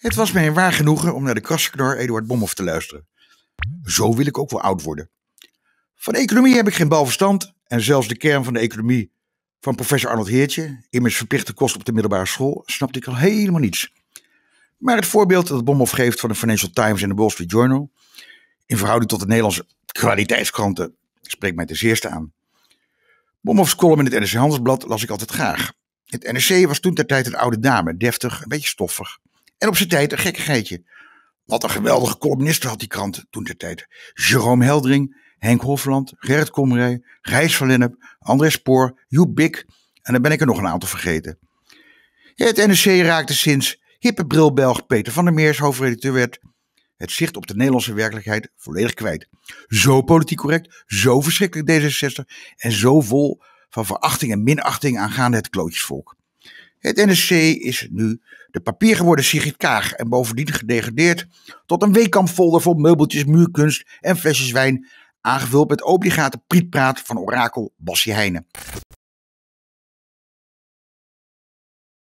Het was mij een waar genoegen om naar de krasseknor Eduard Bomhoff te luisteren. Zo wil ik ook wel oud worden. Van economie heb ik geen balverstand en zelfs de kern van de economie van professor Arnold Heertje, immers verplichte kost op de middelbare school, snapte ik al helemaal niets. Maar het voorbeeld dat Bomhoff geeft van de Financial Times en de Wall Street Journal, in verhouding tot de Nederlandse kwaliteitskranten, spreekt mij ten zeerste aan. Bomhoffs column in het NRC Handelsblad las ik altijd graag. Het NRC was toen ter tijd een oude dame, deftig, een beetje stoffig. En op zijn tijd een geitje. Wat een geweldige columnisten had die krant toen de tijd. Jerome Heldring, Henk Hofland, Gerrit Komrij, Gijs van Lennep, André Spoor, Joep Bik. En dan ben ik er nog een aantal vergeten. het NRC raakte sinds hippe brilbelg Peter van der Meers hoofdredacteur werd het zicht op de Nederlandse werkelijkheid volledig kwijt. Zo politiek correct, zo verschrikkelijk D66 en zo vol van verachting en minachting aangaande het klootjesvolk. Het NSC is nu de papier geworden Sigrid Kaag en bovendien gedegradeerd tot een weekkampfolder vol meubeltjes, muurkunst en flesjes wijn, aangevuld met obligate prietpraat van orakel Basje Heijnen.